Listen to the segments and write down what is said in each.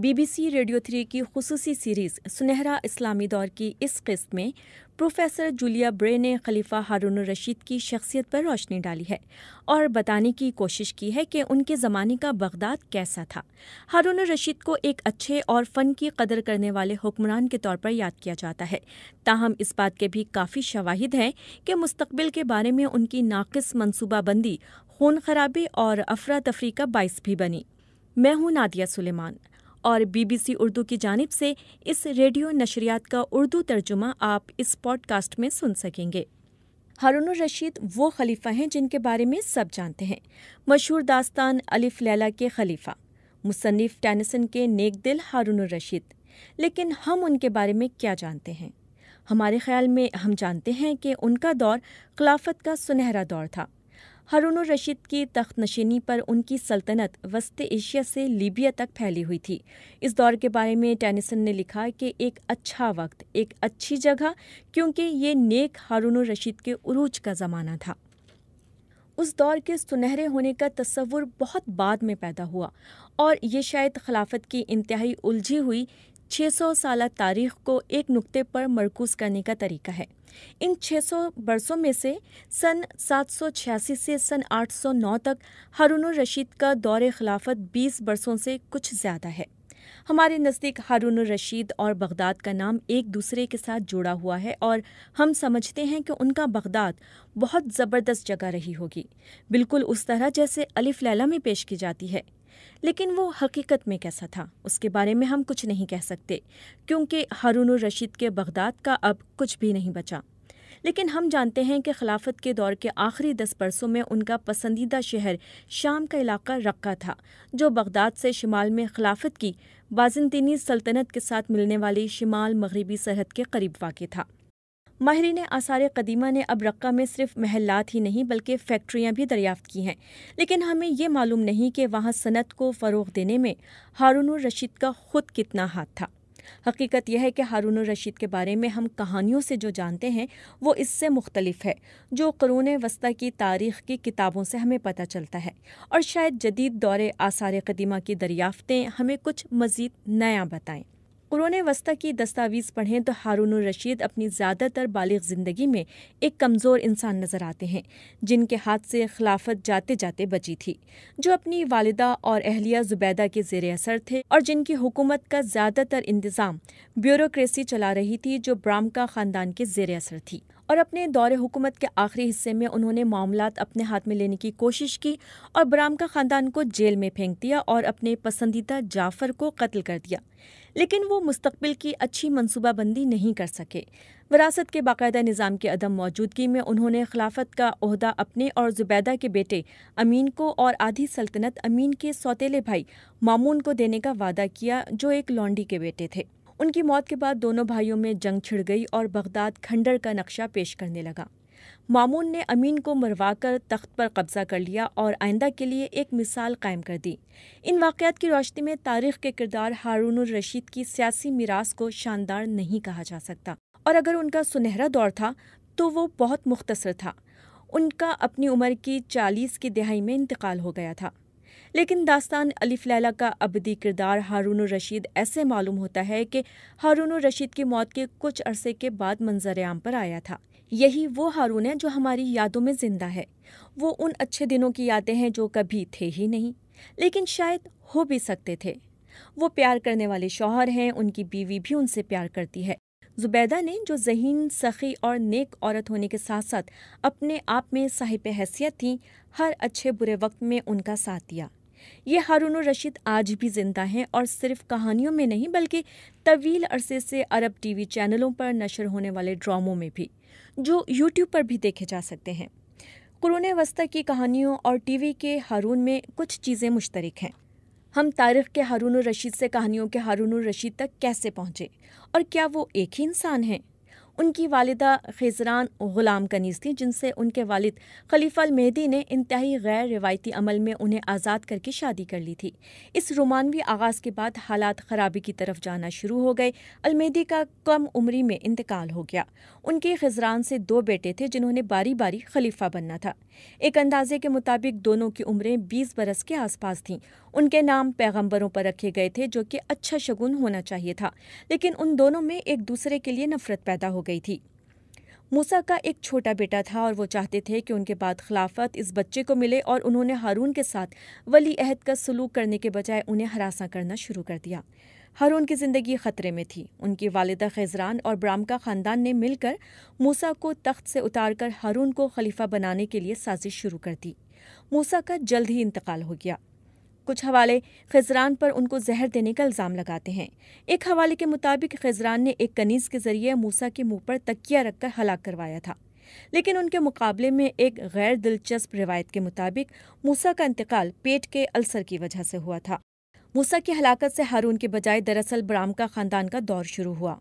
BBC radio three की खसूसी series सुनहरा इस्लामी दौर की इस किस्त में प्रोफेसर जूलिया ब्रे ने खलीफा हारून रशीद की शख्सियत पर रोशनी डाली है और बताने की कोशिश की है कि उनके ज़माने का बगदाद कैसा था हारून रशीद को एक अच्छे और फ़न की कदर करने वाले हुक्मरान के तौर पर याद किया जाता है ताहम इस बात के भी काफ़ी शवाहिद हैं कि मुस्तबिल के बारे में उनकी नाकस मनसूबाबंदी खून खराबे और अफरा तफरी का बायस भी बनी मैं हूँ नादिया सुलेमान और बीबीसी उर्दू की जानब से इस रेडियो नशरियात का उर्दू तर्जुमा आप इस पॉडकास्ट में सुन सकेंगे हारून रशीद वो खलीफा हैं जिनके बारे में सब जानते हैं मशहूर दास्तान अलिफ लैला के खलीफा मुसनफ़ टेनिसन के नेक दिल हारून रशीद लेकिन हम उनके बारे में क्या जानते हैं हमारे ख्याल में हम जानते हैं कि उनका दौर खिलाफत का सुनहरा दौर था हारून रशीद की तख्त नशीनी पर उनकी सल्तनत वस्त एशिया से लीबिया तक फैली हुई थी इस दौर के बारे में टेनिसन ने लिखा कि एक अच्छा वक्त एक अच्छी जगह क्योंकि ये नेक हारून रशीद के उरूज का ज़माना था उस दौर के सुनहरे होने का तस्वुर बहुत बाद में पैदा हुआ और ये शायद खिलाफत की इंतहाई उलझी हुई 600 साल तारीख को एक नुक्ते पर मरकूज करने का तरीका है इन 600 बरसों में से सन 786 से सन 809 तक हारून रशीद का दौर खिलाफत 20 बरसों से कुछ ज़्यादा है हमारे नज़दीक हारून रशीद और बगदाद का नाम एक दूसरे के साथ जुड़ा हुआ है और हम समझते हैं कि उनका बगदाद बहुत ज़बरदस्त जगह रही होगी बिल्कुल उस तरह जैसे अलिफ लैला में पेश की जाती है लेकिन वो हकीकत में कैसा था उसके बारे में हम कुछ नहीं कह सकते क्योंकि हारून रशीद के बगदाद का अब कुछ भी नहीं बचा लेकिन हम जानते हैं कि खिलाफत के दौर के आखिरी दस बरसों में उनका पसंदीदा शहर शाम का इलाका रक्का था जो बगदाद से शिमाल में खिलाफत की बाजनतीनी सल्तनत के साथ मिलने वाली शिमाल मगरबी सरहद के करीब वाक़ था माहरीन आसार कदीमा ने अब रक्का में सिर्फ महलात ही नहीं बल्कि फैक्ट्रियां भी दरियाफ्त की हैं लेकिन हमें ये मालूम नहीं कि वहाँ सनत को फ़रोग देने में हारून रशीद का खुद कितना हाथ था हकीकत यह है कि हारून रशीद के बारे में हम कहानियों से जो जानते हैं वो इससे मुख्तलिफ है जो क़रून वस्ती की तारीख की किताबों से हमें पता चलता है और शायद जदीद दौरे आसार कदीमा की दरियाफ़तें हमें कुछ मज़ीद नया बताएँ कुरान वस्ता की दस्तावेज़ पढ़ें तो हारून रशीद अपनी ज़्यादातर बालिग ज़िंदगी में एक कमज़ोर इंसान नज़र आते हैं जिनके हाथ से खिलाफत जाते जाते बची थी जो अपनी वालदा और अहलिया जुबैदा के जेर असर थे और जिनकी हुकूमत का ज़्यादातर इंतज़ाम ब्यूरोसी चला रही थी जो ब्राम का ख़ानदान के जेर असर थी और अपने दौर हुकूमत के आखिरी हिस्से में उन्होंने मामला अपने हाथ में लेने की कोशिश की और बराम का ख़ानदान को जेल में फेंक दिया और अपने पसंदीदा जाफ़र को कत्ल कर दिया लेकिन वो मुस्तबिल की अच्छी मनसूबाबंदी नहीं कर सके वरासत के बाकायदा निज़ाम के अदम मौजूदगी में उन्होंने खिलाफत का अहदा अपने और जुबैदा के बेटे अमीन को और आधी सल्तनत अमीन के सौतेले भाई मामून को देने का वादा किया जो एक लॉन्डी के बेटे थे उनकी मौत के बाद दोनों भाइयों में जंग छिड़ गई और बगदाद खंडर का नक्शा पेश करने लगा मामून ने अमीन को मरवाकर तख्त पर कब्जा कर लिया और आइंदा के लिए एक मिसाल कायम कर दी इन वाक़ात की रोशनी में तारीख के किरदार हारून रशीद की सियासी मीरास को शानदार नहीं कहा जा सकता और अगर उनका सुनहरा दौर था तो वो बहुत मुख्तसर था उनका अपनी उम्र की चालीस की दहाई में इंतकाल हो गया था लेकिन दास्तान अली लैला का अबदी किरदार हारून रशीद ऐसे मालूम होता है कि हारून रशीद की मौत के कुछ अरसे के बाद मंजर आम पर आया था यही वो हारून है जो हमारी यादों में जिंदा है वो उन अच्छे दिनों की यादें हैं जो कभी थे ही नहीं लेकिन शायद हो भी सकते थे वो प्यार करने वाले शौहर हैं उनकी बीवी भी उनसे प्यार करती है जुबैदा ने जो जहीन सखी और नेक औरत होने के साथ साथ अपने आप में साहिब हैसियत थी हर अच्छे बुरे वक्त में उनका साथ दिया ये हारून रशीद आज भी जिंदा हैं और सिर्फ कहानियों में नहीं बल्कि तवील अरसे से अरब टीवी चैनलों पर नशर होने वाले ड्रामों में भी जो यूट्यूब पर भी देखे जा सकते हैं कुरुन वस्ता की कहानियों और टीवी के हारून में कुछ चीज़ें मुश्तरक हैं हम तारीख के हारून रशीद से कहानियों के हारून रशीद तक कैसे पहुँचे और क्या वो एक ही इंसान हैं उनकी वालदा खजरान ग़ुलाम कनीज़ थी जिनसे उनके वालिद खलीफा मेहदी ने इंतहाई गैर रिवायती अमल में उन्हें आज़ाद करके शादी कर ली थी इस रोमानवी आगाज़ के बाद हालात ख़राबी की तरफ जाना शुरू हो गए अलमेहदी का कम उम्री में इंतकाल हो गया उनके खजरान से दो बेटे थे जिन्होंने बारी बारी खलीफा बनना था एक अंदाजे के मुताबिक दोनों की उम्रें बीस बरस के आसपास थीं उनके नाम पैगंबरों पर रखे गए थे जो कि अच्छा शगुन होना चाहिए था लेकिन उन दोनों में एक दूसरे के लिए नफरत पैदा हो गई थी मूसा का एक छोटा बेटा था और वो चाहते थे कि उनके बाद खिलाफत इस बच्चे को मिले और उन्होंने हारून के साथ वली अहद का सलूक करने के बजाय उन्हें हरासा करना शुरू कर दिया हारून की ज़िंदगी ख़तरे में थी उनकी वालदा खैजरान और ब्राम का ख़ानदान ने मिलकर मूसा को तख्त से उतारकर हारून को खलीफा बनाने के लिए साजिश शुरू कर दी मूसा का जल्द ही इंतकाल हो गया कुछ हवाले खजरान पर उनको जहर देने का इल्ज़ाम लगाते हैं एक हवाले के मुताबिक खजरान ने एक कनीज के जरिए मूसा के मुंह पर तकिया रखकर हलाक करवाया था लेकिन उनके मुकाबले में एक गैर दिलचस्प रिवायत के मुताबिक मूसा का इंतकाल पेट के अल्सर की वजह से हुआ था मूसा की हलाकत से हारून के बजाय दरअसल ब्राम का खानदान का दौर शुरू हुआ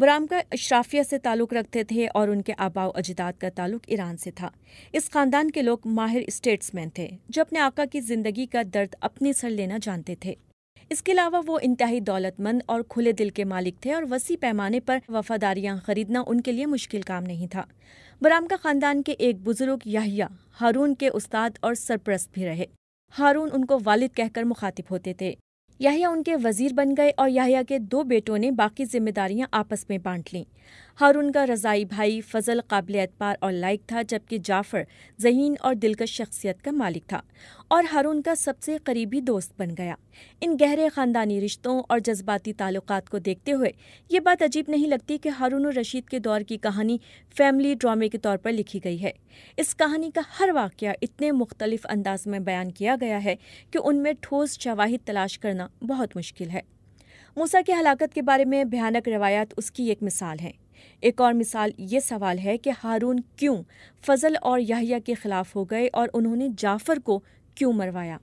बुरामका अशराफिया से ताल्लुक़ रखते थे और उनके आबाव अजदाद का ताल्लुक ईरान से था इस ख़ानदान के लोग माहिर स्टेट्समैन थे जो अपने आका की ज़िंदगी का दर्द अपने सर लेना जानते थे इसके अलावा वो इंतहाई दौलतमंद और खुले दिल के मालिक थे और वसी पैमाने पर वफादारियाँ खरीदना उनके लिए मुश्किल काम नहीं था बरामका ख़ानदान के एक बुज़ुर्ग याहिया हारून के उस्ताद और सरप्रस्त भी रहे हारून उनको वालिद कहकर मुखातिब होते थे याहिया उनके वजीर बन गए और याहिया के दो बेटों ने बाकी जिम्मेदारियां आपस में बांट लीं हारून का रज़ाई भाई फ़जल काबिल एतबार और लायक था जबकि जाफ़र जहीन और दिलकश शख्सियत का मालिक था और हारून का सबसे करीबी दोस्त बन गया इन गहरे ख़ानदानी रिश्तों और जज्बाती ताल्लुक को देखते हुए ये बात अजीब नहीं लगती कि हारून और रशीद के दौर की कहानी फैमिली ड्रामे के तौर पर लिखी गई है इस कहानी का हर वाक़ इतने मुख्तलिफ अंदाज में बयान किया गया है कि उनमें ठोस शवाहिद तलाश करना बहुत मुश्किल है मूसा की हलाकत के बारे में भयानक रवायात उसकी एक मिसाल है एक और मिसाल ये सवाल है कि हारून क्यों फजल और याहिया के खिलाफ हो गए और उन्होंने जाफर को क्यों मरवाया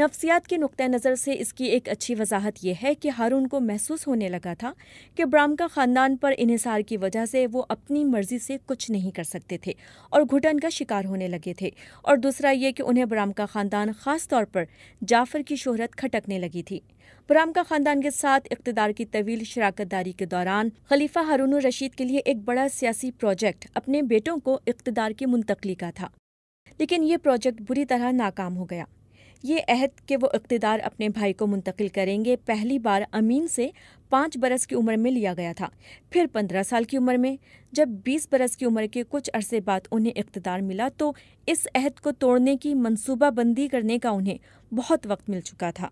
नफ्सियात के नुक़ नज़र से इसकी एक अच्छी वजाहत यह है कि हारून को महसूस होने लगा था कि ब्राम का ख़ानदान पर इहिसार की वजह से वो अपनी मर्ज़ी से कुछ नहीं कर सकते थे और घुटन का शिकार होने लगे थे और दूसरा ये कि उन्हें ब्राम का ख़ानदान ख़ास तौर पर जाफ़र की शोहरत खटकने लगी थी ब्राम का ख़ानदान के साथ इकतदार की तवील शराकत दारी के दौरान खलीफा हारून रशीद के लिए एक बड़ा सियासी प्रोजेक्ट अपने बेटों को इकतदार की मुंतकली का था लेकिन ये प्रोजेक्ट बुरी तरह नाकाम हो गया ये अहद कि वो इकतदार अपने भाई को मुंतकिल करेंगे पहली बार अमीन से पाँच बरस की उम्र में लिया गया था फिर पंद्रह साल की उम्र में जब बीस बरस की उम्र के कुछ अरसे बाद उन्हें इकतदार मिला तो इस अहद को तोड़ने की मनसूबाबंदी करने का उन्हें बहुत वक्त मिल चुका था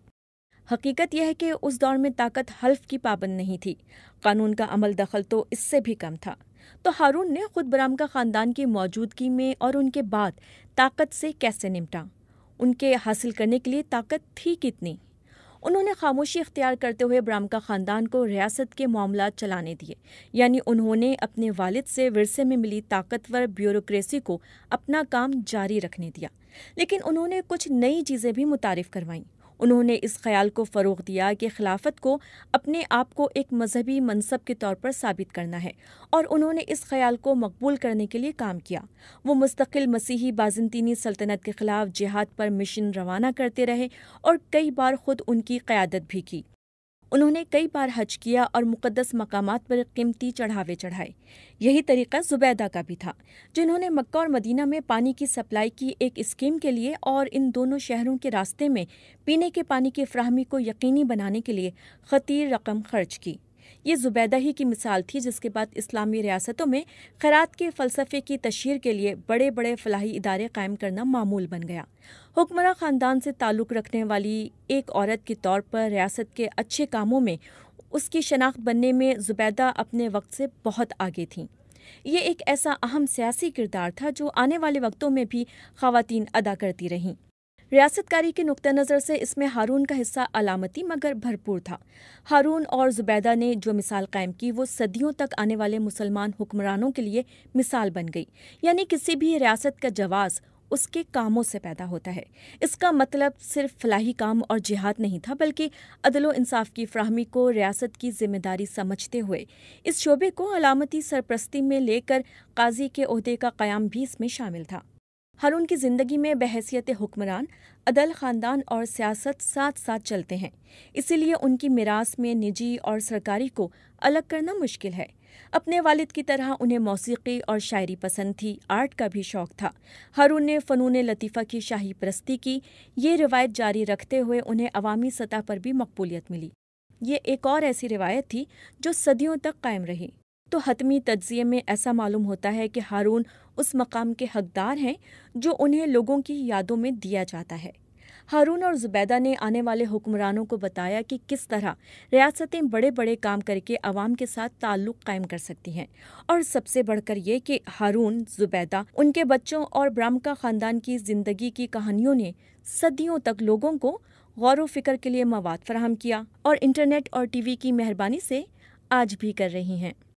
हकीकत यह है कि उस दौर में ताकत हल्फ की पाबंद नहीं थी कानून का अमल दखल तो इससे भी कम था तो हारून ने खुद बराम का ख़ानदान की मौजूदगी में और उनके बाद ताकत से कैसे निपटा उनके हासिल करने के लिए ताकत थी कितनी उन्होंने खामोशी इख्तियार करते हुए ब्रामका ख़ानदान को रियासत के मामला चलाने दिए यानी उन्होंने अपने वालिद से विरसे में मिली ताकतवर ब्यूरोक्रेसी को अपना काम जारी रखने दिया लेकिन उन्होंने कुछ नई चीज़ें भी मुतारफ़ करवाईं उन्होंने इस ख्याल को फ़रोग दिया कि खिलाफत को अपने आप को एक मजहबी मनसब के तौर पर साबित करना है और उन्होंने इस ख्याल को मकबूल करने के लिए काम किया वो मुस्तकिल मसीही बाजनतीनी सल्तनत के खिलाफ जिहाद पर मिशन रवाना करते रहे और कई बार खुद उनकी क़्यादत भी की उन्होंने कई बार हज किया और मुक़दस मकाम पर कीमती चढ़ावे चढ़ाए यही तरीका जुबैदा का भी था जिन्होंने मक्का और मदीना में पानी की सप्लाई की एक स्कीम के लिए और इन दोनों शहरों के रास्ते में पीने के पानी की फ्राहमी को यकीनी बनाने के लिए खतीर रकम खर्च की ये जुबैदा ही की मिसाल थी जिसके बाद इस्लामी रियासतों में खैरात के फ़लसफ़े की तशहर के लिए बड़े बड़े फलाही इदारे कायम करना मामूल बन गया हुक्मरान ख़ानदान से ताल्लुक़ रखने वाली एक औरत के तौर पर रियासत के अच्छे कामों में उसकी शनाख्त बनने में जुबैदा अपने वक्त से बहुत आगे थी ये एक ऐसा अहम सियासी किरदार था जो आने वाले वक्तों में भी खातन अदा करती रहीं रियासतकारी के नुक़ नज़र से इसमें हारून का हिस्सा अलामती मगर भरपूर था हारून और जुबैदा ने जो मिसाल कायम की वो सदियों तक आने वाले मुसलमान हुक्मरानों के लिए मिसाल बन गई यानी किसी भी रियासत का जवाज़ उसके कामों से पैदा होता है इसका मतलब सिर्फ फलाही काम और जिहाद नहीं था बल्कि अदल इंसाफ की फ्राहमी को रियासत की जिम्मेदारी समझते हुए इस शोबे को अलामती सरप्रस्ती में लेकर काजी के अहदे का क़्याम भी इसमें शामिल था हारून की ज़िंदगी में बहसीत हुक्मरान अदल ख़ानदान और सियासत साथ साथ चलते हैं इसीलिए उनकी मिरास में निजी और सरकारी को अलग करना मुश्किल है अपने वालिद की तरह उन्हें मौसीकी और शायरी पसंद थी आर्ट का भी शौक था हारून ने फ़नून लतीफ़ा की शाही परस्ती की ये रिवायत जारी रखते हुए उन्हें अवामी सतह पर भी मकबूलियत मिली ये एक और ऐसी रिवायत थी जो सदियों तक कायम रही तो हतमी तजिए में ऐसा मालूम होता है कि हारून उस मकाम के हकदार हैं जो उन्हें लोगों की यादों में दिया जाता है हारून और जुबैदा ने आने वाले हुक्मरानों को बताया कि किस तरह रियासतें बड़े बड़े काम करके अवाम के साथ ताल्लुक़ कायम कर सकती हैं और सबसे बढ़कर ये कि हारून जुबैदा उनके बच्चों और ब्राह्मका ख़ानदान की ज़िंदगी की कहानियों ने सदियों तक लोगों को गौर फिक्र के लिए मवाद फराहम किया और इंटरनेट और टीवी की मेहरबानी से आज भी कर रही हैं